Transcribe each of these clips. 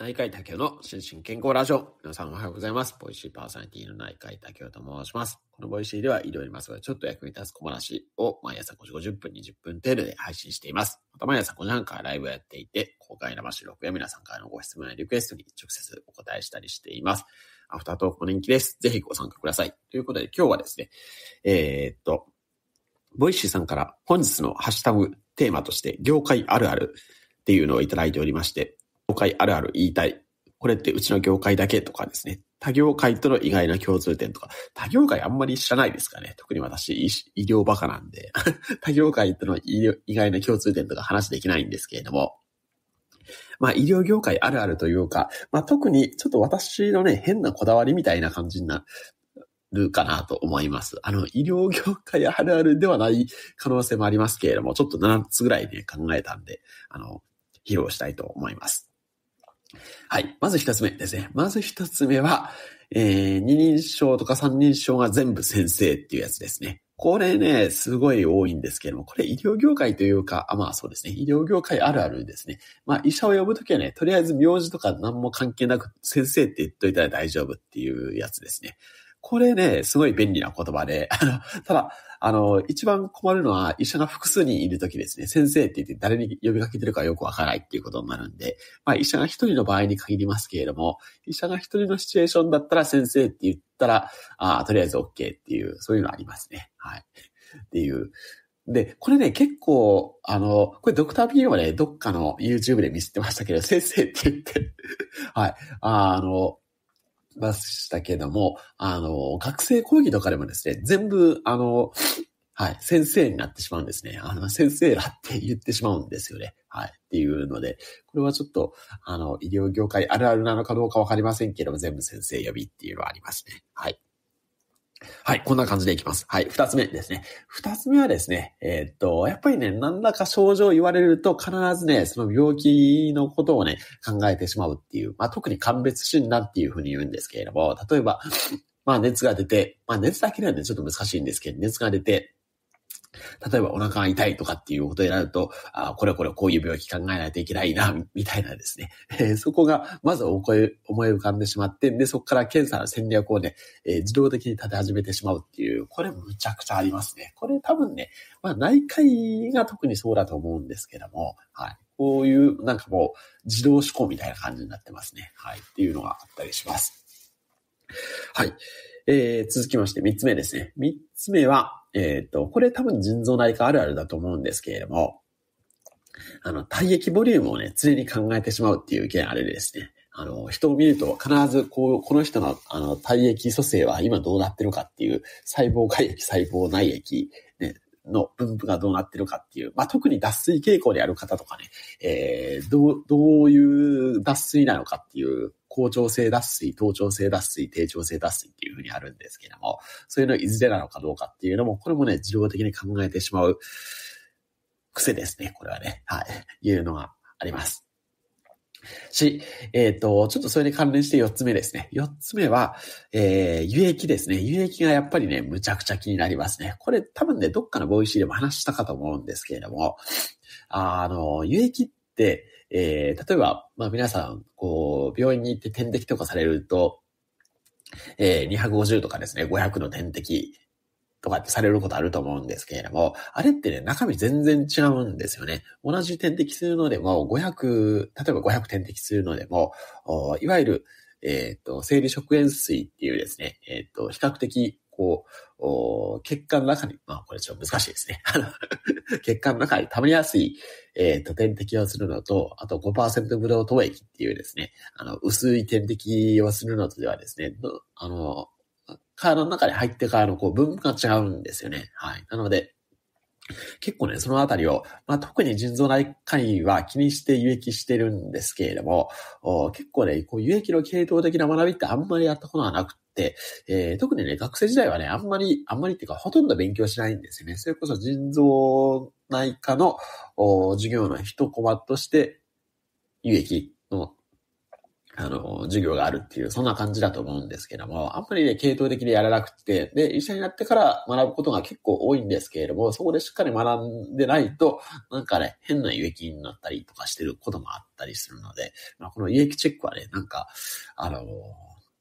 内科医竹雄の心身健康ラジオ。皆さんおはようございます。ボイシーパーソナリティの内科医竹雄と申します。このボイシーでは医療にますがちょっと役に立つ小話を毎朝5時50分、20分程度で配信しています。また毎朝5時半からライブをやっていて、公開生収録や皆さんからのご質問やリクエストに直接お答えしたりしています。アフタートークも人気です。ぜひご参加ください。ということで今日はですね、えー、っと、ボイシーさんから本日のハッシュタグテーマとして業界あるあるっていうのをいただいておりまして、業界あるある言いたい。これってうちの業界だけとかですね。他業界との意外な共通点とか、他業界あんまり知らないですかね。特に私、医療バカなんで、他業界との意外な共通点とか話できないんですけれども、まあ医療業界あるあるというか、まあ特にちょっと私のね、変なこだわりみたいな感じになるかなと思います。あの、医療業界あるあるではない可能性もありますけれども、ちょっと7つぐらいね、考えたんで、あの、披露したいと思います。はい。まず一つ目ですね。まず一つ目は、えー、二人称とか三人称が全部先生っていうやつですね。これね、すごい多いんですけども、これ医療業界というか、あまあそうですね、医療業界あるあるですね。まあ医者を呼ぶときはね、とりあえず名字とか何も関係なく先生って言っといたら大丈夫っていうやつですね。これね、すごい便利な言葉で、あの、ただ、あの、一番困るのは、医者が複数人いるときですね、先生って言って誰に呼びかけてるかよくわからないっていうことになるんで、まあ、医者が一人の場合に限りますけれども、医者が一人のシチュエーションだったら先生って言ったら、ああ、とりあえず OK っていう、そういうのありますね。はい。っていう。で、これね、結構、あの、これドクター P はね、どっかの YouTube で見せてましたけど、先生って言って、はい。あの、ましたけども、あの、学生講義とかでもですね、全部、あの、はい、先生になってしまうんですね。あの、先生らって言ってしまうんですよね。はい、っていうので、これはちょっと、あの、医療業界あるあるなのかどうかわかりませんけども、全部先生呼びっていうのはありますね。はい。はい、こんな感じでいきます。はい、二つ目ですね。二つ目はですね、えー、っと、やっぱりね、なんだか症状を言われると必ずね、その病気のことをね、考えてしまうっていう、まあ、特に鑑別診断っていうふうに言うんですけれども、例えば、まあ熱が出て、まあ熱だけではね、ちょっと難しいんですけど、熱が出て、例えばお腹が痛いとかっていうことになると、あこれこれこういう病気考えないといけないな、みたいなですね。えそこがまず思い浮かんでしまって、で、そこから検査の戦略をね、えー、自動的に立て始めてしまうっていう、これむちゃくちゃありますね。これ多分ね、まあ内科医が特にそうだと思うんですけども、はい。こういう、なんかもう、自動思考みたいな感じになってますね。はい。っていうのがあったりします。はい。えー、続きまして3つ目ですね。3つ目は、えっ、と、これ多分腎臓内科あるあるだと思うんですけれども、あの、体液ボリュームをね、常に考えてしまうっていう件あれですね。あの、人を見ると必ずこう、この人のあの体液組成は今どうなってるかっていう細胞外液、細胞内液、ね、の分布がどうなってるかっていう、まあ、特に脱水傾向である方とかね、えー、どう、どういう脱水なのかっていう好調性脱水、頭頂性脱水、低調性脱水っていうふうにあるんですけども、そういうのいずれなのかどうかっていうのも、これもね、自動的に考えてしまう癖ですね、これはね。はい、いうのがあります。し、えっ、ー、と、ちょっとそれに関連して4つ目ですね。4つ目は、えー、輸液ですね。輸液がやっぱりね、むちゃくちゃ気になりますね。これ多分ね、どっかのボイシーでも話したかと思うんですけれども、あの、輸液っで、、えー、例えば、まあ皆さん、こう、病院に行って点滴とかされると、えー、250とかですね、500の点滴とかってされることあると思うんですけれども、あれってね、中身全然違うんですよね。同じ点滴するのでも、500、例えば500点滴するのでも、いわゆる、えっ、ー、と、生理食塩水っていうですね、えっ、ー、と、比較的、こう、お血管の中に、まあ、これちょっと難しいですね。あの、血管の中に溜まりやすい、えー、と、点滴をするのと、あと5%ブドウ投液っていうですね、あの、薄い点滴をするのとではですね、あの、体の中に入ってからのこう分布が違うんですよね。はい。なので、結構ね、そのあたりを、まあ、特に腎臓内科医は気にして輸液してるんですけれども、結構ね、こう輸液の系統的な学びってあんまりやったことはなくて、えー、特にね、学生時代はね、あんまり、あんまりっていうか、ほとんど勉強しないんですよね。それこそ腎臓内科の授業の一コマとして、有益の、あの、授業があるっていう、そんな感じだと思うんですけども、あんまりね、系統的にやらなくて、で、医者になってから学ぶことが結構多いんですけれども、そこでしっかり学んでないと、なんかね、変な有益になったりとかしてることもあったりするので、まあ、この有益チェックはね、なんか、あの、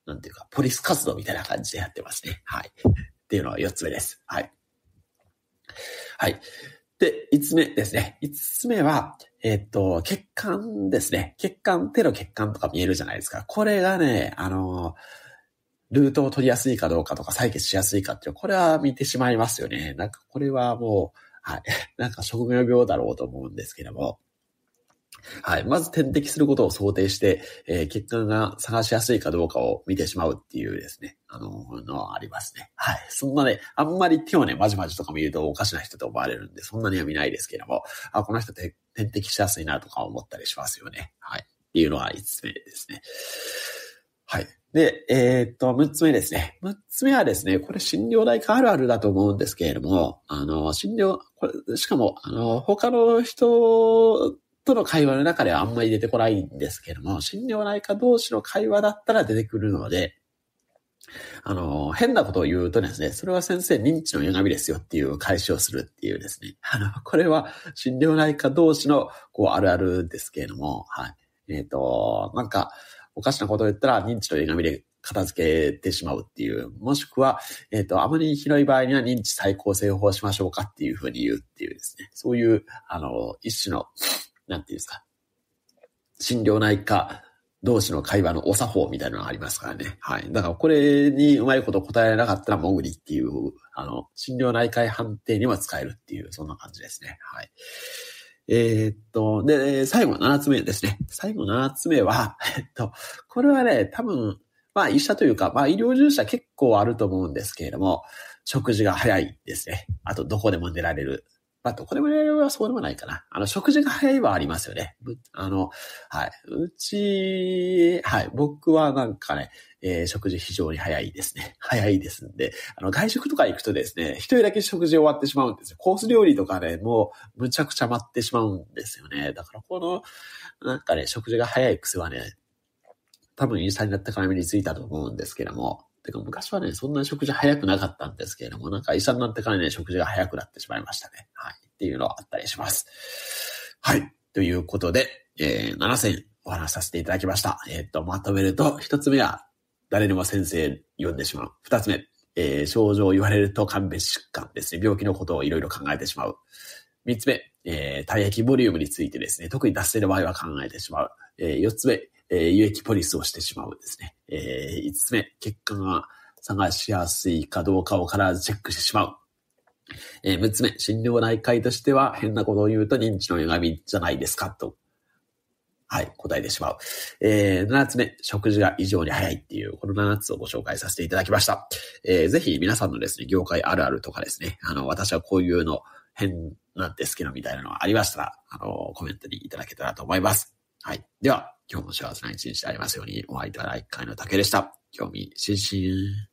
なんていうか、ポリス活動みたいな感じでやってますね。はい。っていうのは4つ目です。はい。はい。で、5つ目ですね。5つ目は、えっと、血管ですね。血管、手の血管とか見えるじゃないですか。これがね、あの、ルートを取りやすいかどうかとか採血しやすいかっていう、これは見てしまいますよね。なんかこれはもう、はい。なんか職業病だろうと思うんですけども。はい。まず点滴することを想定して、えー、血管が探しやすいかどうかを見てしまうっていうですね、あののはありますね。はい。そんなね、あんまり手をね、まじまじとか見るとおかしな人と思われるんで、そんなには見ないですけども、あ、この人て点滴しやすいなとか思ったりしますよね。はい。っていうのは5つ目ですね。はい。で、えー、っと、6つ目ですね。6つ目はですね、これ診療代科あるあるだと思うんですけれども、あの、診療、これ、しかも、あの、他の人との会話の中ではあんまり出てこないんですけども、心療内科同士の会話だったら出てくるので、あの、変なことを言うとですね、それは先生認知の歪みですよっていう解消するっていうですね。あの、これは心療内科同士のこうあるあるですけれども、はい。えっ、ー、と、なんか、おかしなことを言ったら認知の歪みで片付けてしまうっていう、もしくは、えっ、ー、と、あまり広い場合には認知再構成法しましょうかっていうふうに言うっていうですね。そういう、あの、一種の、なんていうんですか、心療内科同士の会話のお作法みたいなのがありますからね。はい。だからこれにうまいこと答えられなかったらもぐりっていう、あの、心療内科医判定には使えるっていう、そんな感じですね。はい。えー、っと、で、最後7つ目ですね。最後7つ目は、えっと、これはね、多分、まあ医者というか、まあ医療従事者結構あると思うんですけれども、食事が早いですね。あとどこでも寝られる。まあ、どこでもやればそうでもないかな。あの、食事が早いはありますよね。あの、はい。うち、はい。僕はなんかね、えー、食事非常に早いですね。早いですんで、あの、外食とか行くとですね、一人だけ食事終わってしまうんですよ。コース料理とかね、もう、むちゃくちゃ待ってしまうんですよね。だから、この、なんかね、食事が早い癖はね、多分インスタになったから身についたと思うんですけども、てか昔はね、そんなに食事早くなかったんですけれども、なんか医者になってからね、食事が早くなってしまいましたね。はい。っていうのはあったりします。はい。ということで、えー、7選お話しさせていただきました。えっ、ー、と、まとめると、1つ目は、誰でも先生呼んでしまう。2つ目、えー、症状を言われると勘弁疾患ですね。病気のことをいろいろ考えてしまう。3つ目、えー、体液ボリュームについてですね、特に脱水の場合は考えてしまう。えー、4つ目、えー、有益ポリスをしてしまうんですね。えー、5つ目、結果が探しやすいかどうかを必ずチェックしてしまう。えー、6つ目、診療内科医としては変なことを言うと認知の歪みじゃないですか、と。はい、答えてしまう。えー、7つ目、食事が異常に早いっていう、この7つをご紹介させていただきました。えー、ぜひ皆さんのですね、業界あるあるとかですね、あの、私はこういうの変なんですけど、みたいなのがありましたら、あの、コメントにいただけたらと思います。はい。では、今日も幸せな一日でありますように、お相手は第1回の竹でした。興味津々。